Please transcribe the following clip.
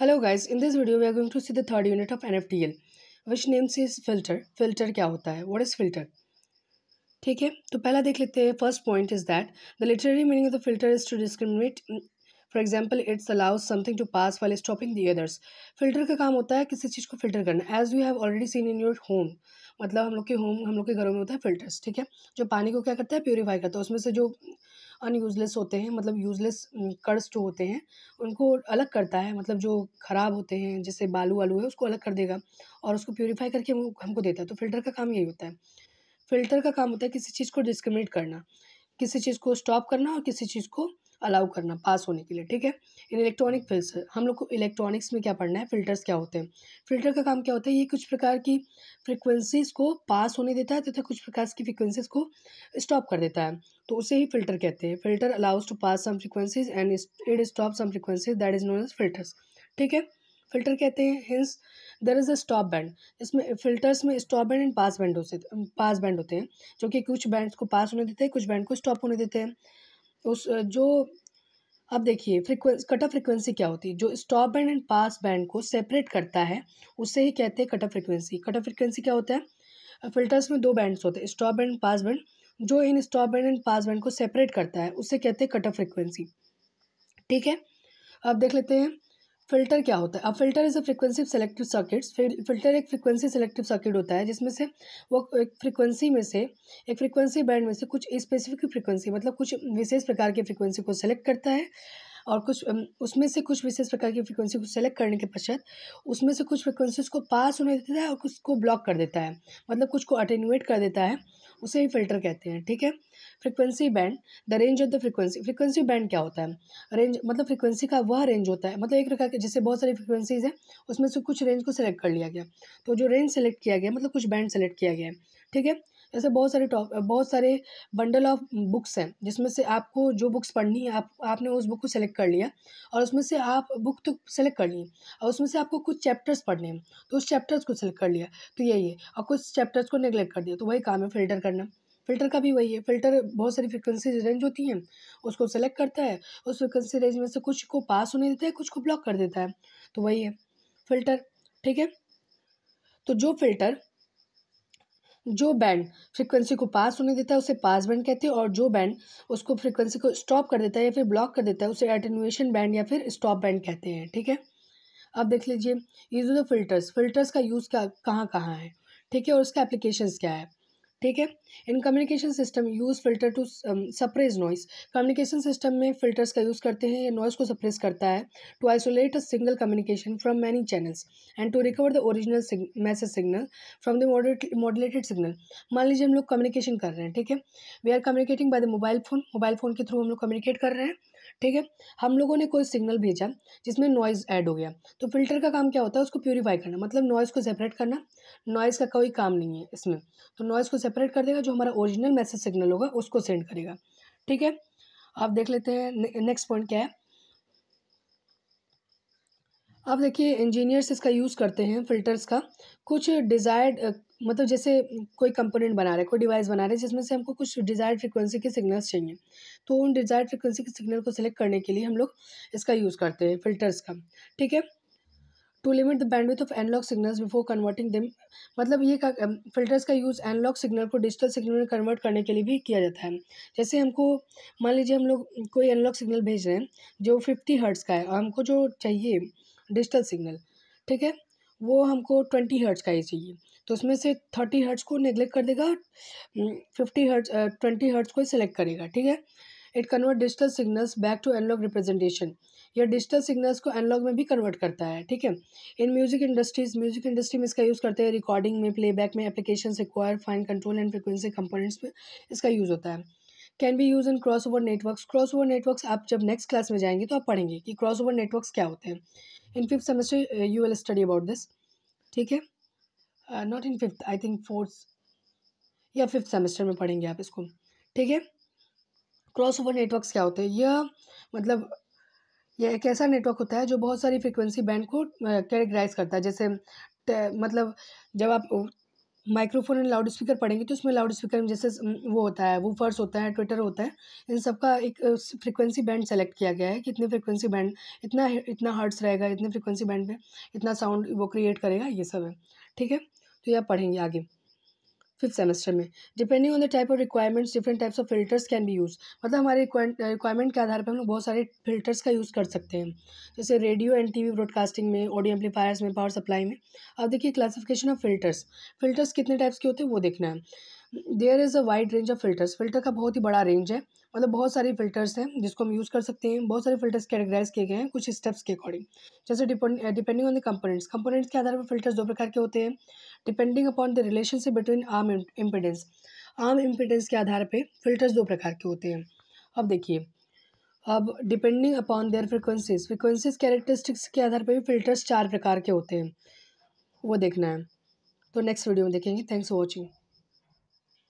hello guys in this video we are going to see the third unit of NFTL which names is filter filter क्या होता है what is filter ठीक है तो पहला देख लेते हैं first point is that the literary meaning of the filter is to discriminate for example it's allows something to pass while stopping the others filter का काम होता है किसी चीज़ को फिल्टर करना as you have already seen in your home मतलब हम लोग के होम हम लोग के घरों में होता है फ़िल्टर्स ठीक है जो पानी को क्या करता है प्योरीफाई करता है उसमें से जो अनयूज़लेस होते हैं मतलब यूज़लेस कर्स जो होते हैं उनको अलग करता है मतलब जो ख़राब होते हैं जैसे बालू वालू है उसको अलग कर देगा और उसको प्योरीफाई करके हम हमको देता है तो फ़िल्टर का काम यही होता है फ़िल्टर का काम होता है किसी चीज़ को डिस्क्रिमिनेट करना किसी चीज़ को स्टॉप करना और किसी चीज़ को अलाउ करना पास होने के लिए ठीक है इन इलेक्ट्रॉनिक फिल्टर हम लोग को इलेक्ट्रॉनिक्स में क्या पढ़ना है फिल्टर्स क्या होते हैं फिल्टर का काम क्या होता है ये कुछ प्रकार की फ्रिक्वेंसीज़ को पास होने देता है तथा तो कुछ प्रकार की फ्रिक्वेंसीज़ को स्टॉप कर देता है तो उसे ही फिल्टर कहते हैं filter allows to pass some frequencies and it stop some frequencies that is known as filters ठीक है फिल्टर कहते हैं hence there is a stop band इसमें फिल्टर्स में stop band and pass band होते पास बैंड होते हैं जो कि कुछ बैंड को पास होने देते हैं कुछ बैंड को स्टॉप होने देते हैं उस जो अब देखिए फ्रिक्वेंस कट ऑफ फ्रिक्वेंसी क्या होती है जो stop band and pass band को सेपरेट करता है उसे ही कहते हैं cut off frequency cut off frequency क्या होता है फिल्टर्स में दो बैंड्स होते हैं stop band and pass band जो इन stop band and pass band को सेपरेट करता है उसे कहते हैं कट ऑफ फ्रिक्वेंसी ठीक है अब देख लेते हैं फिल्टर क्या होता है अब filter is a frequency selective circuits filter एक फ्रिक्वेंसी सेलेक्टिव सर्किट होता है जिसमें से वो एक फ्रिक्वेंसी में से एक फ्रीक्वेंसी बैंड में से कुछ स्पेसिफिक फ्रिक्वेंसी मतलब कुछ विशेष प्रकार की फ्रिक्वेंसी को सेलेक्ट करता है और कुछ उसमें से कुछ विशेष प्रकार की फ्रिक्वेंसी को सेलेक्ट करने के पश्चात उसमें से कुछ फ्रिक्वेंसीज को पास होने देता है और कुछ को ब्लॉक कर देता है मतलब कुछ को अटेन्यूएट कर देता है उसे ही फिल्टर कहते हैं ठीक है frequency band the range of the frequency frequency band क्या होता है रेंज मतलब फ्रिक्वेंसी का वह रेंज होता है मतलब एक प्रकार के जैसे बहुत सारी फ्रिक्वेंसीज हैं उसमें से कुछ रेंज को सिलेक्ट कर लिया गया तो जो रेंज सेलेक्ट किया गया मतलब कुछ बैंड सेलेक्ट किया गया ठीक है ऐसे बहुत सारे टॉप बहुत सारे बंडल ऑफ बुक्स हैं जिसमें से आपको जो बुक्स पढ़नी है आप आपने उस बुक को सेलेक्ट कर लिया और उसमें से आप बुक तो सेलेक्ट कर ली और उसमें से आपको कुछ चैप्टर्स पढ़ने हैं तो उस चैप्टर्स को सेलेक्ट कर लिया तो यही है और कुछ चैप्टर्स को नेग्लेक्ट कर दिया तो वही काम है फिल्टर करना फिल्टर का भी वही है फिल्टर बहुत सारी फ्रिक्वेंसी रेंज होती हैं उसको सेलेक्ट करता है उस फ्रिक्वेंसी रेंज में से कुछ को पास होने देता है कुछ को ब्लॉक कर देता है तो वही है फिल्टर ठीक है तो जो फिल्टर जो बैंड फ्रीक्वेंसी को पास होने देता है उसे पास बैंड कहते हैं और जो बैंड उसको फ्रीक्वेंसी को स्टॉप कर देता है या फिर ब्लॉक कर देता है उसे एटेनुएशन बैंड या फिर स्टॉप बैंड कहते हैं ठीक है अब देख लीजिए use of the filters filters का यूज़ क्या कहाँ कहाँ है ठीक है और उसका एप्लीकेशन क्या है ठीक है in communication system use filter to suppress noise communication system में फिल्टर्स का यूज़ करते हैं ये नॉइस को सप्रेस करता है to isolate a single communication from many channels and to recover the original message signal from the modulated signal मान लीजिए हम लोग कम्युनिकेशन कर रहे हैं ठीक है we are communicating by the mobile phone mobile phone के थ्रू हम लोग कम्युनिकेट कर रहे हैं ठीक है हम लोगों ने कोई सिग्नल भेजा जिसमें नॉइज़ ऐड हो गया तो फिल्टर का काम क्या होता है उसको प्योरीफाई करना मतलब नॉइज़ को सेपरेट करना नॉइज़ का कोई काम नहीं है इसमें तो नॉइज़ को सेपरेट कर देगा जो हमारा ओरिजिनल मैसेज सिग्नल होगा उसको सेंड करेगा ठीक है आप देख लेते हैं नेक्स्ट पॉइंट क्या है अब देखिए इंजीनियर्स इसका यूज़ करते हैं फ़िल्टर्स का कुछ डिज़ायर्ड मतलब जैसे कोई कंपोनेंट बना रहे कोई डिवाइस बना रहे जिसमें से हमको कुछ डिज़ायर्ड फ्रिक्वेंसी के सिग्नल्स चाहिए तो उन डिज़ायर्ड फ्रिक्वेंसी के सिग्नल को सिलेक्ट करने के लिए हम लोग इसका यूज़ करते हैं फ़िल्टर्स का ठीक है to limit the bandwidth of analog signals before converting them मतलब ये फिल्टर्स का यूज़ एनलॉग सिग्नल को डिजिटल सिग्नल में कन्वर्ट करने के लिए भी किया जाता है जैसे हमको मान लीजिए हम लोग कोई एनलॉग सिग्नल भेज रहे हैं जो फिफ्टी हर्ट्स का है और हमको जो चाहिए डिजिटल सिग्नल ठीक है वो हमको ट्वेंटी हर्ट्स का ही चाहिए तो उसमें से थर्टी हर्ट्स को निगलेक्ट कर देगा hmm, fifty hertz twenty hertz को सिलेक्ट करेगा ठीक है it convert digital signals back to analog representation यह डिजिटल सिग्नल्स को एनलॉग में भी कन्वर्ट करता है ठीक है in music industries music industry में इसका यूज़ करते हैं रिकॉर्डिंग में प्लेबैक में application require fine control and frequency components में इसका यूज़ होता है can be use in cross over network cross over network आप जब नेक्स्ट क्लास में जाएंगे तो आप पढ़ेंगे कि क्रॉस ओवर नेटवर्क क्या होते हैं in fifth semester you will study about this ठीक है not in fifth I think fourth या फिफ्थ सेमेस्टर में पढ़ेंगे आप इसको ठीक है क्रॉस ओवर नेटवर्क्स क्या होते हैं यह मतलब यह एक ऐसा नेटवर्क होता है जो बहुत सारी फ्रिक्वेंसी बैंड को कैरेक्टराइज uh, करता है जैसे मतलब जब आप माइक्रोफोन एंड लाउड स्पीकर पढ़ेंगे तो उसमें लाउड स्पीकर में जैसे वो होता है वो फर्स होता है ट्विटर होता है इन सब का एक फ्रिक्वेंसी बैंड सेलेक्ट किया गया है कि इतने फ्रिक्वेंसी बैंड इतना इतना हर्ट्स रहेगा इतने फ्रिक्वेंसी बैंड पे इतना साउंड वो क्रिएट करेगा ये सब है ठीक है तो यह पढ़ेंगे आगे फिफ्थ सेमेस्टर में depending on the type of requirements different types of filters can be use मतलब हमारे रिक्वायरमेंट के आधार पर हम लोग बहुत सारे फिल्टर्स का यूज़ कर सकते हैं जैसे रेडियो एंड टीवी ब्रॉडकास्टिंग में ऑडियो एम्पलीफायर्स में पावर सप्लाई में अब देखिए क्लासिफिकेशन ऑफ फिल्टर्स फिल्टर्स कितने टाइप्स के होते हैं वो देखना है there is a wide range of filters filter का बहुत ही बड़ा रेंज है मतलब बहुत सारे फिल्टर्स हैं जिसको हम यूज़ कर सकते हैं बहुत सारे फिल्टर्स कैटेगराइज किए गए हैं कुछ स्टेप्स के अकॉर्डिंग जैसे depending on the components components के आधार पर फिल्टर्स दो प्रकार के होते हैं depending upon the relationship between arm impedance arm impedance के आधार पर फिल्टर्स दो प्रकार के होते हैं अब देखिए अब depending upon their frequencies frequencies characteristics के आधार पर भी फिल्टर्स चार प्रकार के होते हैं वो देखना है तो नेक्स्ट वीडियो में देखेंगे थैंक्स फॉर वॉचिंग